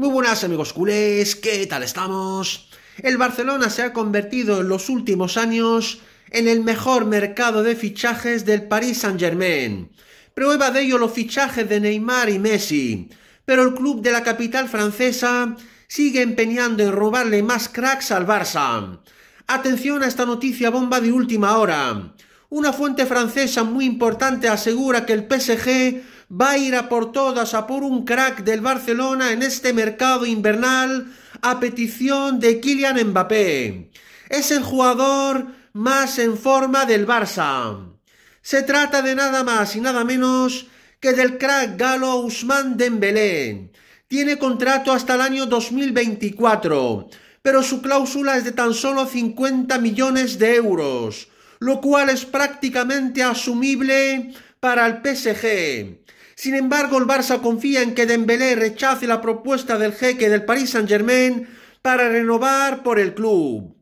Muy buenas amigos culés, ¿qué tal estamos? El Barcelona se ha convertido en los últimos años en el mejor mercado de fichajes del Paris Saint-Germain. Prueba de ello los fichajes de Neymar y Messi. Pero el club de la capital francesa sigue empeñando en robarle más cracks al Barça. Atención a esta noticia bomba de última hora. Una fuente francesa muy importante asegura que el PSG va a ir a por todas, a por un crack del Barcelona en este mercado invernal a petición de Kylian Mbappé. Es el jugador más en forma del Barça. Se trata de nada más y nada menos que del crack galo Usman Dembélé. Tiene contrato hasta el año 2024, pero su cláusula es de tan solo 50 millones de euros, lo cual es prácticamente asumible para el PSG. Sin embargo, el Barça confía en que Dembélé rechace la propuesta del jeque del Paris Saint-Germain para renovar por el club.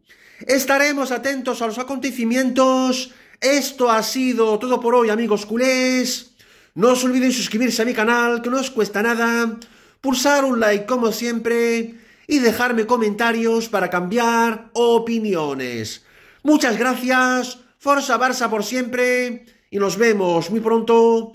Estaremos atentos a los acontecimientos. Esto ha sido todo por hoy, amigos culés. No os olvidéis suscribirse a mi canal, que no os cuesta nada, pulsar un like como siempre y dejarme comentarios para cambiar opiniones. Muchas gracias, Forza Barça por siempre y nos vemos muy pronto